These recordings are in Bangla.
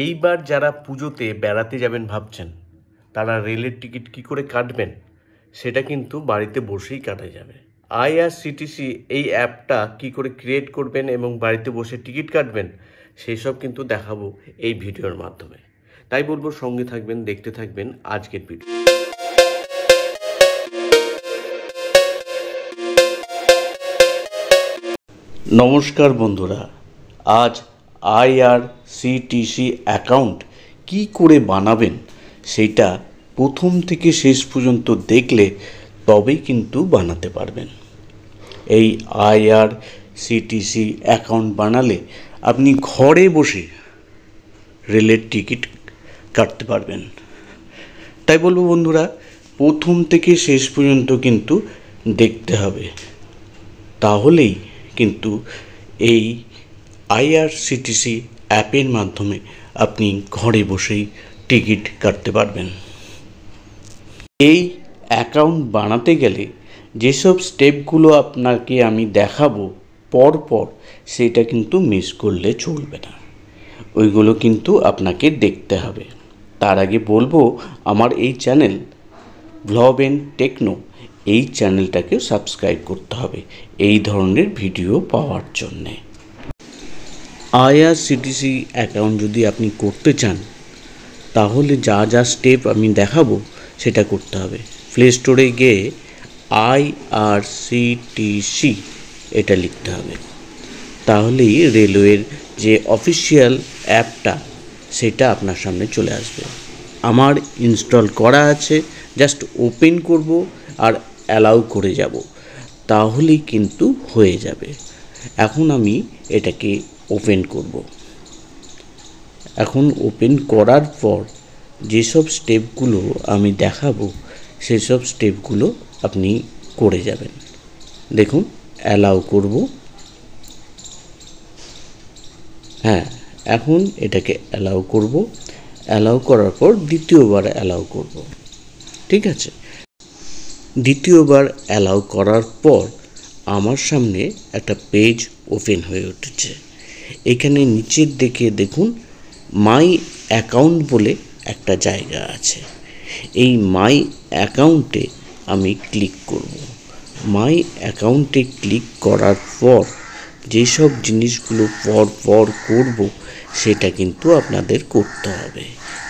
এইবার যারা পুজোতে বেড়াতে যাবেন ভাবছেন তারা রেলের টিকিট কি করে কাটবেন সেটা কিন্তু বাড়িতে বসেই কাটা যাবে আইআরসিটিসি এই অ্যাপটা কি করে ক্রিয়েট করবেন এবং বাড়িতে বসে টিকিট কাটবেন সেই সব কিন্তু দেখাবো এই ভিডিওর মাধ্যমে তাই বলবো সঙ্গে থাকবেন দেখতে থাকবেন আজকের ভিডিও নমস্কার বন্ধুরা আজ আইআর সিটিসি অ্যাকাউন্ট কি করে বানাবেন সেটা প্রথম থেকে শেষ পর্যন্ত দেখলে তবেই কিন্তু বানাতে পারবেন এই আইআর সিটিসি অ্যাকাউন্ট বানালে আপনি ঘরে বসে রেলের টিকিট কাটতে পারবেন তাই বলবো বন্ধুরা প্রথম থেকে শেষ পর্যন্ত কিন্তু দেখতে হবে তাহলেই কিন্তু এই আইআরসিটিসি অ্যাপের মাধ্যমে আপনি ঘরে বসেই টিকিট কাটতে পারবেন এই অ্যাকাউন্ট বানাতে গেলে যেসব স্টেপগুলো আপনাকে আমি দেখাবো পরপর সেটা কিন্তু মিস করলে চলবে না ওইগুলো কিন্তু আপনাকে দেখতে হবে তার আগে বলবো আমার এই চ্যানেল ভ্লব এন টেকনো এই চ্যানেলটাকে সাবস্ক্রাইব করতে হবে এই ধরনের ভিডিও পাওয়ার জন্যে আইআরসিটিসি অ্যাকাউন্ট যদি আপনি করতে চান তাহলে যা যা স্টেপ আমি দেখাবো সেটা করতে হবে প্লে স্টোরে গিয়ে আইআরসিটিসি এটা লিখতে হবে তাহলেই রেলওয়ের যে অফিসিয়াল অ্যাপটা সেটা আপনার সামনে চলে আসবে আমার ইনস্টল করা আছে জাস্ট ওপেন করব আর অ্যালাউ করে যাব তাহলেই কিন্তু হয়ে যাবে এখন আমি এটাকে ওপেন করব এখন ওপেন করার পর যেসব স্টেপগুলো আমি দেখাবো সেসব স্টেপগুলো আপনি করে যাবেন দেখুন অ্যালাউ করব হ্যাঁ এখন এটাকে অ্যালাউ করব অ্যালাউ করার পর দ্বিতীয়বার অ্যালাউ করব ঠিক আছে দ্বিতীয়বার অ্যালাউ করার পর আমার সামনে একটা পেজ ওপেন হয়ে উঠেছে এখানে নিচের দিকে দেখুন মাই অ্যাকাউন্ট বলে একটা জায়গা আছে এই মাই অ্যাকাউন্টে আমি ক্লিক করব মাই অ্যাকাউন্টে ক্লিক করার পর যেসব জিনিসগুলো পর পর করব সেটা কিন্তু আপনাদের করতে হবে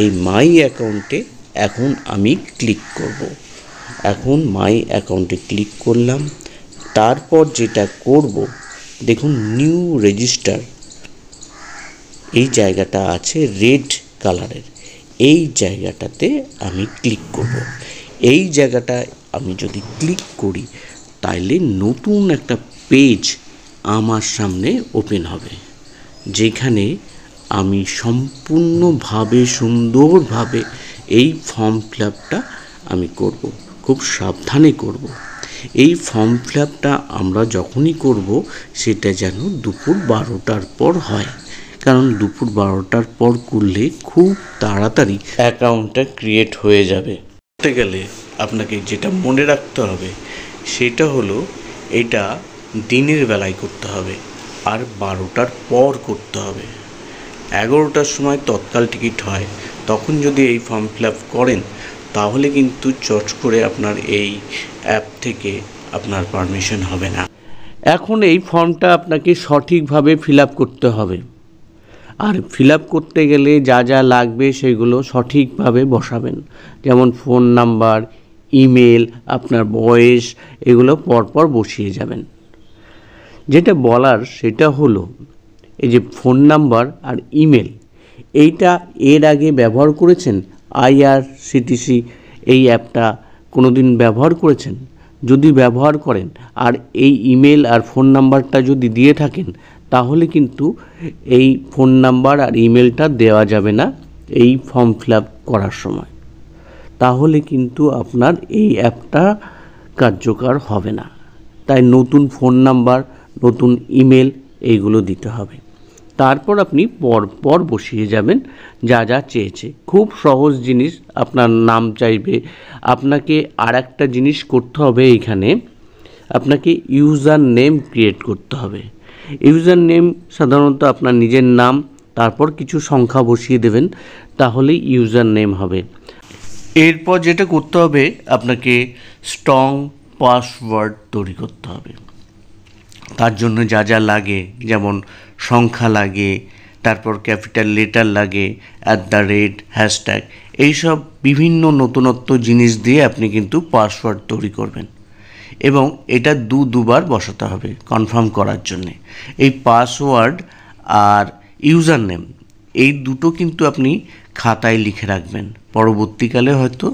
এই মাই অ্যাকাউন্টে এখন আমি ক্লিক করব এখন মাই অ্যাকাউন্টে ক্লিক করলাম তারপর যেটা করব দেখুন নিউ রেজিস্টার এই জায়গাটা আছে রেড কালারের এই জায়গাটাতে আমি ক্লিক করব। এই জায়গাটা আমি যদি ক্লিক করি তাইলে নতুন একটা পেজ আমার সামনে ওপেন হবে যেখানে আমি সম্পূর্ণভাবে সুন্দরভাবে এই ফর্ম ফিল আমি করব। খুব সাবধানে করব। এই ফর্ম ফিল আমরা যখনই করব সেটা যেন দুপুর বারোটার পর হয় কারণ দুপুর বারোটার পর করলে খুব তাড়াতাড়ি অ্যাকাউন্টটা ক্রিয়েট হয়ে যাবে করতে গেলে আপনাকে যেটা মনে রাখতে হবে সেটা হলো এটা দিনের বেলায় করতে হবে আর বারোটার পর করতে হবে এগারোটার সময় তৎকাল টিকিট হয় তখন যদি এই ফর্ম ফিল আপ করেন তাহলে কিন্তু চট করে আপনার এই অ্যাপ থেকে আপনার পারমিশন হবে না এখন এই ফর্মটা আপনাকে সঠিকভাবে ফিল আপ করতে হবে আর ফিল করতে গেলে যা যা লাগবে সেগুলো সঠিকভাবে বসাবেন যেমন ফোন নাম্বার ইমেল আপনার বয়স এগুলো পরপর বসিয়ে যাবেন যেটা বলার সেটা হলো এই যে ফোন নাম্বার আর ইমেল এইটা এর আগে ব্যবহার করেছেন আইআরসিটিসি এই অ্যাপটা কোনো দিন ব্যবহার করেছেন যদি ব্যবহার করেন আর এই ইমেল আর ফোন নাম্বারটা যদি দিয়ে থাকেন তাহলে কিন্তু এই ফোন নাম্বার আর ইমেলটা দেওয়া যাবে না এই ফর্ম ফিল আপ করার সময় তাহলে কিন্তু আপনার এই অ্যাপটা কার্যকর হবে না তাই নতুন ফোন নাম্বার নতুন ইমেল এইগুলো দিতে হবে তারপর আপনি পর পর বসিয়ে যাবেন যা যা চেয়েছে খুব সহজ জিনিস আপনার নাম চাইবে আপনাকে আর একটা জিনিস করতে হবে এইখানে আপনাকে ইউজার নেম ক্রিয়েট করতে হবে ইউজার নেম সাধারণত আপনার নিজের নাম তারপর কিছু সংখ্যা বসিয়ে দেবেন তাহলেই ইউজার নেম হবে এরপর যেটা করতে হবে আপনাকে স্ট্রং পাসওয়ার্ড তৈরি করতে হবে তার জন্য যা যা লাগে যেমন সংখ্যা লাগে তারপর ক্যাপিটাল লেটার লাগে অ্যাট দ্য রেট হ্যাশট্যাগ এইসব বিভিন্ন নতুনত্ব জিনিস দিয়ে আপনি কিন্তু পাসওয়ার্ড তৈরি করবেন এবং এটা দু দুবার বসাতে হবে কনফার্ম করার জন্যে এই পাসওয়ার্ড আর ইউজার নেম এই দুটো কিন্তু আপনি খাতায় লিখে রাখবেন পরবর্তীকালে হয়তো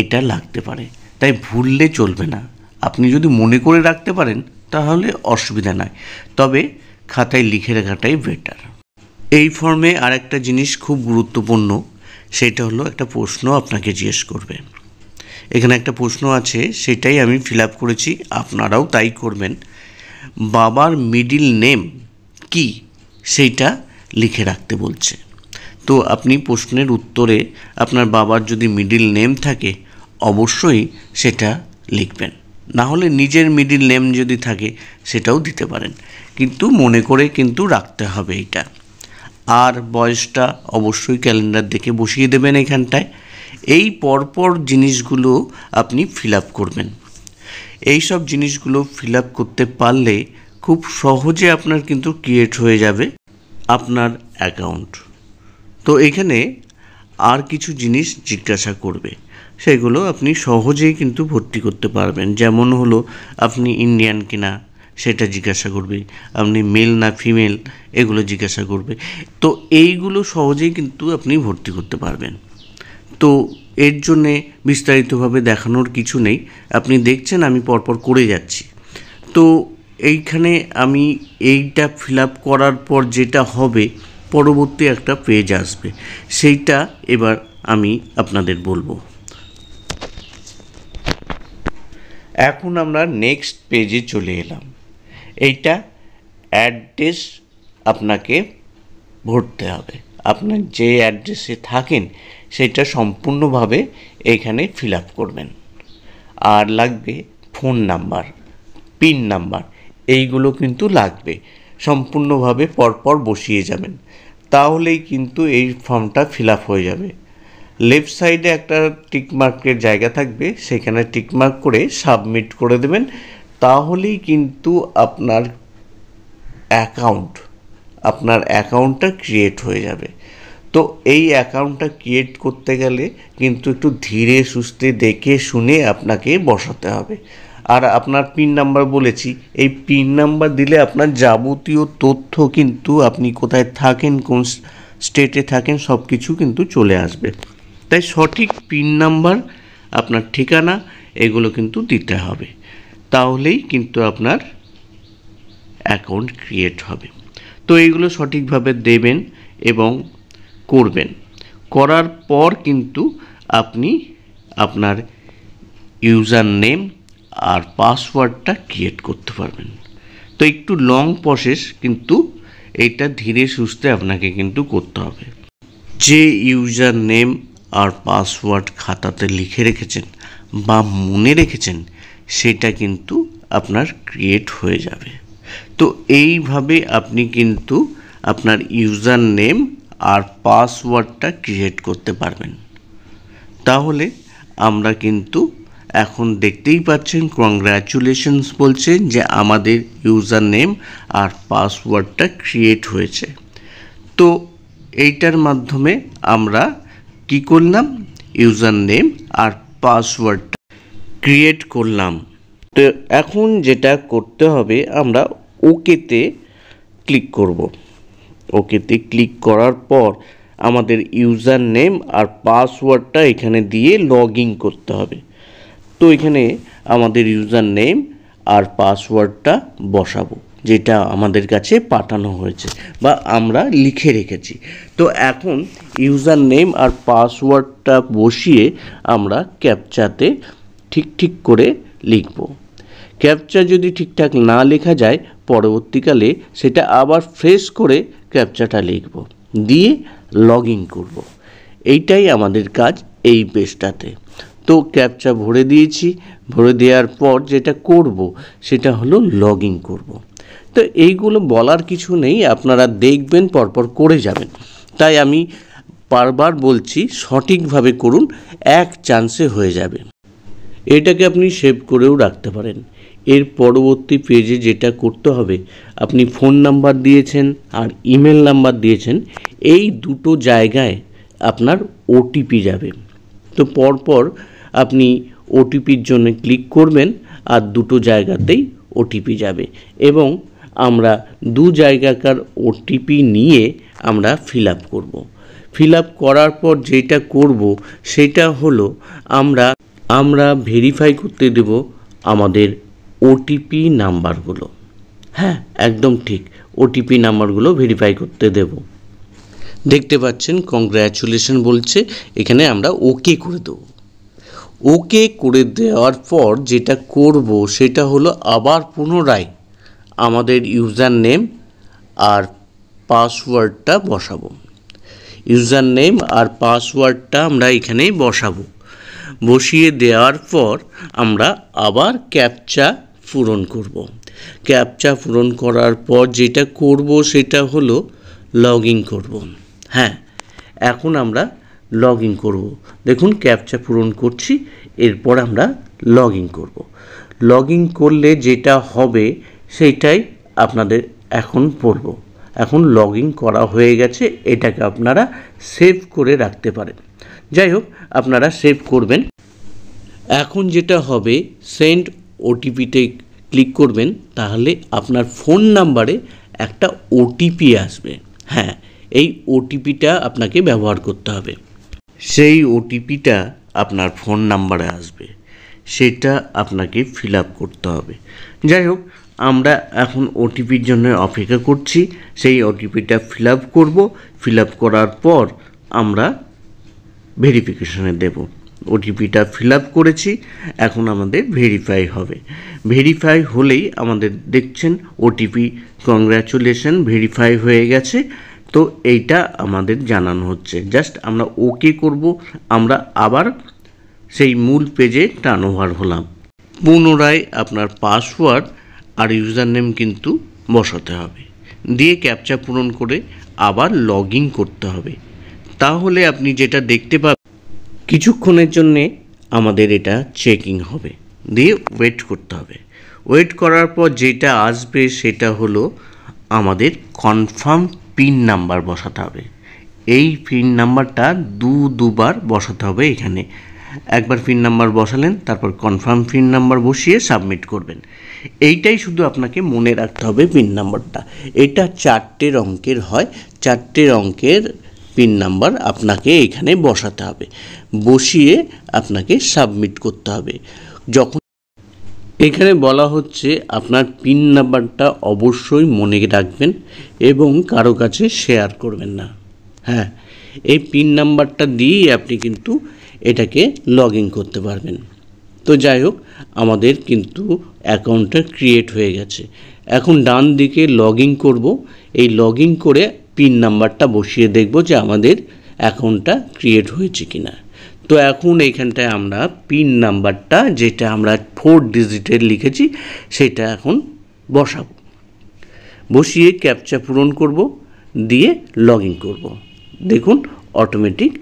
এটা লাগতে পারে তাই ভুললে চলবে না আপনি যদি মনে করে রাখতে পারেন তাহলে অসুবিধা নাই তবে খাতায় লিখে রাখাটাই বেটার এই ফর্মে আরেকটা জিনিস খুব গুরুত্বপূর্ণ সেটা হলো একটা প্রশ্ন আপনাকে জিজ্ঞেস করবে এখানে একটা প্রশ্ন আছে সেটাই আমি ফিল করেছি আপনারাও তাই করবেন বাবার মিডিল নেম কি সেইটা লিখে রাখতে বলছে তো আপনি প্রশ্নের উত্তরে আপনার বাবার যদি মিডিল নেম থাকে অবশ্যই সেটা লিখবেন না হলে নিজের মিডিল নেম যদি থাকে সেটাও দিতে পারেন কিন্তু মনে করে কিন্তু রাখতে হবে এটা আর বয়সটা অবশ্যই ক্যালেন্ডার দেখে বসিয়ে দেবেন এখানটায় এই পরপর জিনিসগুলো আপনি ফিল আপ করবেন এই সব জিনিসগুলো ফিল আপ করতে পারলে খুব সহজে আপনার কিন্তু ক্রিয়েট হয়ে যাবে আপনার অ্যাকাউন্ট তো এখানে আর কিছু জিনিস জিজ্ঞাসা করবে সেগুলো আপনি সহজেই কিন্তু ভর্তি করতে পারবেন যেমন হলো আপনি ইন্ডিয়ান কিনা সেটা জিজ্ঞাসা করবে আপনি মেল না ফিমেল এগুলো জিজ্ঞাসা করবে তো এইগুলো সহজেই কিন্তু আপনি ভর্তি করতে পারবেন তো এর জন্যে বিস্তারিতভাবে দেখানোর কিছু নেই আপনি দেখছেন আমি পরপর করে যাচ্ছি তো এইখানে আমি এইটা ফিল করার পর যেটা হবে পরবর্তী একটা পেজ আসবে সেইটা এবার আমি আপনাদের বলবো এখন আমরা নেক্সট পেজে চলে এলাম এইটা অ্যাড্রেস আপনাকে ভরতে হবে আপনার যে অ্যাড্রেসে থাকেন সেটা সম্পূর্ণভাবে এখানে ফিল আপ করবেন আর লাগবে ফোন নাম্বার পিন নাম্বার এইগুলো কিন্তু লাগবে সম্পূর্ণভাবে পরপর বসিয়ে যাবেন তাহলেই কিন্তু এই ফর্মটা ফিল আপ হয়ে যাবে লেফট সাইডে একটা টিকমার্কের জায়গা থাকবে সেখানে টিকমার্ক করে সাবমিট করে দেবেন তাহলেই কিন্তু আপনার অ্যাকাউন্ট আপনার অ্যাকাউন্টটা ক্রিয়েট হয়ে যাবে তো এই অ্যাকাউন্টটা ক্রিয়েট করতে গেলে কিন্তু একটু ধীরে সুস্থে দেখে শুনে আপনাকে বসাতে হবে আর আপনার পিন নাম্বার বলেছি এই পিন নাম্বার দিলে আপনার যাবতীয় তথ্য কিন্তু আপনি কোথায় থাকেন কোন স্টেটে থাকেন সব কিছু কিন্তু চলে আসবে তাই সঠিক পিন নাম্বার আপনার ঠিকানা এগুলো কিন্তু দিতে হবে তাহলেই কিন্তু আপনার অ্যাকাউন্ট ক্রিয়েট হবে তো এইগুলো সঠিকভাবে দেবেন এবং করবেন করার পর কিন্তু আপনি আপনার ইউজার নেম আর পাসওয়ার্ডটা ক্রিয়েট করতে পারবেন তো একটু লং প্রসেস কিন্তু এটা ধীরে সুস্থে আপনাকে কিন্তু করতে হবে যে ইউজার নেম আর পাসওয়ার্ড খাতাতে লিখে রেখেছেন বা মনে রেখেছেন সেটা কিন্তু আপনার ক্রিয়েট হয়ে যাবে তো এইভাবে আপনি কিন্তু আপনার ইউজার নেম আর পাসওয়ার্ডটা ক্রিয়েট করতে পারবেন তাহলে আমরা কিন্তু এখন দেখতেই পাচ্ছেন কংগ্র্যাচুলেশনস বলছে যে আমাদের ইউজার নেম আর পাসওয়ার্ডটা ক্রিয়েট হয়েছে তো এইটার মাধ্যমে আমরা কি করলাম ইউজার নেম আর পাসওয়ার্ডটা ক্রিয়েট করলাম তো এখন যেটা করতে হবে আমরা ওকেতে ক্লিক করব ওকেতে ক্লিক করার পর আমাদের ইউজার নেম আর পাসওয়ার্ডটা এখানে দিয়ে লগ করতে হবে তো এখানে আমাদের ইউজার নেম আর পাসওয়ার্ডটা বসাবো যেটা আমাদের কাছে পাঠানো হয়েছে বা আমরা লিখে রেখেছি তো এখন ইউজার নেম আর পাসওয়ার্ডটা বসিয়ে আমরা ক্যাপচাতে ঠিক ঠিক করে লিখব ক্যাপচা যদি ঠিকঠাক না লেখা যায় পরবর্তীকালে সেটা আবার ফ্রেশ করে ক্যাপচাটা লিখব দিয়ে লগ ইন করবো এইটাই আমাদের কাজ এই পেজটাতে তো ক্যাপচা ভরে দিয়েছি ভরে দেওয়ার পর যেটা করব সেটা হলো লগ ইন করবো তো এইগুলো বলার কিছু নেই আপনারা দেখবেন পরপর করে যাবেন তাই আমি বারবার বলছি সঠিকভাবে করুন এক চান্সে হয়ে যাবে এটাকে আপনি সেভ করেও রাখতে পারেন এর পরবর্তী পেজে যেটা করতে হবে আপনি ফোন নাম্বার দিয়েছেন আর ইমেল নাম্বার দিয়েছেন এই দুটো জায়গায় আপনার ওটিপি যাবে তো পরপর আপনি ওটিপির জন্য ক্লিক করবেন আর দুটো জায়গাতেই ওটিপি যাবে এবং আমরা দু জায়গাকার ওটিপি নিয়ে আমরা ফিল আপ করবো ফিল আপ করার পর যেটা করব সেটা হলো আমরা আমরা ভেরিফাই করতে দেব আমাদের ওটিপি নাম্বারগুলো হ্যাঁ একদম ঠিক ওটিপি নাম্বারগুলো ভেরিফাই করতে দেব দেখতে পাচ্ছেন কংগ্র্যাচুলেশন বলছে এখানে আমরা ওকে করে দেব ওকে করে দেওয়ার পর যেটা করব সেটা হলো আবার পুনরায় আমাদের ইউজার নেম আর পাসওয়ার্ডটা বসাবো ইউজার নেম আর পাসওয়ার্ডটা আমরা এখানেই বসাবো বসিয়ে দেওয়ার পর আমরা আবার ক্যাপচা পূরণ করব। ক্যাপচা পূরণ করার পর যেটা করব সেটা হলো লগ ইন করবো হ্যাঁ এখন আমরা লগ ইন করবো দেখুন ক্যাপচা পূরণ করছি এরপর আমরা লগ ইন করবো লগ ইন করলে যেটা হবে সেটাই আপনাদের এখন বলবো এখন লগ ইন করা হয়ে গেছে এটাকে আপনারা সেভ করে রাখতে পারেন যাই হোক আপনারা সেভ করবেন এখন যেটা হবে সেন্ড ওটিপিতে ক্লিক করবেন তাহলে আপনার ফোন নাম্বারে একটা ওটিপি আসবে হ্যাঁ এই ওটিপিটা আপনাকে ব্যবহার করতে হবে সেই ওটিপিটা আপনার ফোন নাম্বারে আসবে সেটা আপনাকে ফিল আপ করতে হবে যাই হোক আমরা এখন ওটিপির জন্য অপেক্ষা করছি সেই ওটিপিটা ফিল আপ করবো ফিল আপ করার পর আমরা ভেরিফিকেশনে দেবো ওটিপিটা ফিল আপ করেছি এখন আমাদের ভেরিফাই হবে ভেরিফাই হলেই আমাদের দেখছেন ওটিপি কংগ্রাচুলেশন ভেরিফাই হয়ে গেছে তো এইটা আমাদের জানানো হচ্ছে জাস্ট আমরা ওকে করব আমরা আবার সেই মূল পেজে টার্নওভার হলাম পুনরায় আপনার পাসওয়ার্ড আর ইউজার নেম কিন্তু বসাতে হবে দিয়ে ক্যাপচা পূরণ করে আবার লগ করতে হবে তাহলে আপনি যেটা দেখতে পাবেন কিছুক্ষণের জন্যে আমাদের এটা চেকিং হবে দিয়ে ওয়েট করতে হবে ওয়েট করার পর যেটা আসবে সেটা হলো আমাদের কনফার্ম পিন নাম্বার বসাতে হবে এই পিন নাম্বারটা দু দুবার বসাতে হবে এখানে একবার পিন নাম্বার বসালেন তারপর কনফার্ম পিন নাম্বার বসিয়ে সাবমিট করবেন এইটাই শুধু আপনাকে মনে রাখতে হবে পিন নাম্বারটা এটা চারটের অঙ্কের হয় চারটের অঙ্কের পিন নাম্বার আপনাকে এখানে বসাতে হবে বসিয়ে আপনাকে সাবমিট করতে হবে যখন এখানে বলা হচ্ছে আপনার পিন নাম্বারটা অবশ্যই মনে রাখবেন এবং কারো কাছে শেয়ার করবেন না হ্যাঁ এই পিন নাম্বারটা দিয়েই আপনি কিন্তু এটাকে লগ করতে পারবেন তো যাই হোক আমাদের কিন্তু অ্যাকাউন্টটা ক্রিয়েট হয়ে গেছে এখন ডান দিকে লগ ইন করবো এই লগ করে পিন নাম্বারটা বসিয়ে দেখব যে আমাদের অ্যাকাউন্টটা ক্রিয়েট হয়েছে কিনা তো এখন এইখানটায় আমরা পিন নাম্বারটা যেটা আমরা ফোর ডিজিটের লিখেছি সেটা এখন বসাবো বসিয়ে ক্যাপচা পূরণ করব দিয়ে লগ ইন করবো দেখুন অটোমেটিক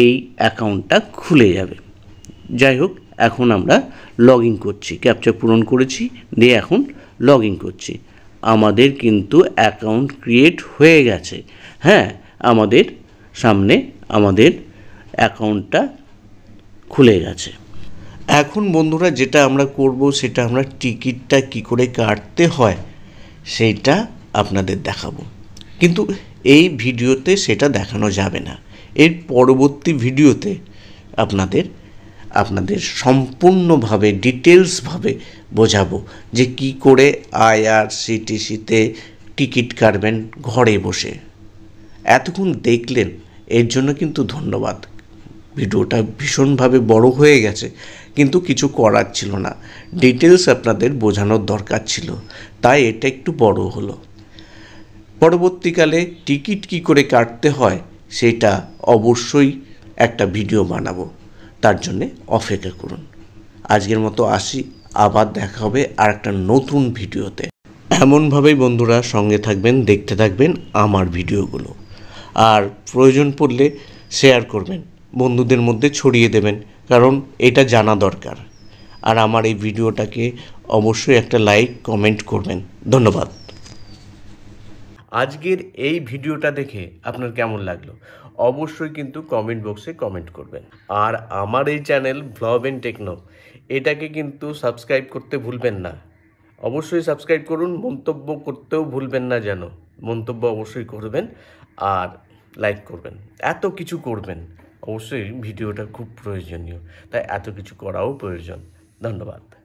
এই অ্যাকাউন্টটা খুলে যাবে যাই হোক এখন আমরা লগ ইন করছি ক্যাপচা পূরণ করেছি দিয়ে এখন লগ ইন করছি আমাদের কিন্তু অ্যাকাউন্ট ক্রিয়েট হয়ে গেছে হ্যাঁ আমাদের সামনে আমাদের অ্যাকাউন্টটা খুলে গেছে এখন বন্ধুরা যেটা আমরা করব সেটা আমরা টিকিটটা কি করে কাটতে হয় সেটা আপনাদের দেখাবো কিন্তু এই ভিডিওতে সেটা দেখানো যাবে না এর পরবর্তী ভিডিওতে আপনাদের আপনাদের সম্পূর্ণভাবে ডিটেলসভাবে বোঝাবো যে কি করে আইআরসিটিসিতে টিকিট কাটবেন ঘরে বসে এতক্ষণ দেখলেন এর জন্য কিন্তু ধন্যবাদ ভিডিওটা ভীষণভাবে বড় হয়ে গেছে কিন্তু কিছু করার ছিল না ডিটেলস আপনাদের বোঝানোর দরকার ছিল তাই এটা একটু বড় হলো পরবর্তীকালে টিকিট কি করে কাটতে হয় সেটা অবশ্যই একটা ভিডিও বানাবো তার জন্যে অপেক্ষা করুন আজকের মতো আসি আবার দেখা হবে আর একটা নতুন ভিডিওতে এমনভাবেই বন্ধুরা সঙ্গে থাকবেন দেখতে থাকবেন আমার ভিডিওগুলো আর প্রয়োজন পড়লে শেয়ার করবেন বন্ধুদের মধ্যে ছড়িয়ে দেবেন কারণ এটা জানা দরকার আর আমার এই ভিডিওটাকে অবশ্যই একটা লাইক কমেন্ট করবেন ধন্যবাদ আজকের এই ভিডিওটা দেখে আপনার কেমন লাগলো অবশ্যই কিন্তু কমেন্ট বক্সে কমেন্ট করবেন আর আমার এই চ্যানেল ভ্লগ এন টেকনো এটাকে কিন্তু সাবস্ক্রাইব করতে ভুলবেন না অবশ্যই সাবস্ক্রাইব করুন মন্তব্য করতেও ভুলবেন না যেন মন্তব্য অবশ্যই করবেন আর লাইক করবেন এত কিছু করবেন অবশ্যই ভিডিওটা খুব প্রয়োজনীয় তাই এত কিছু করাও প্রয়োজন ধন্যবাদ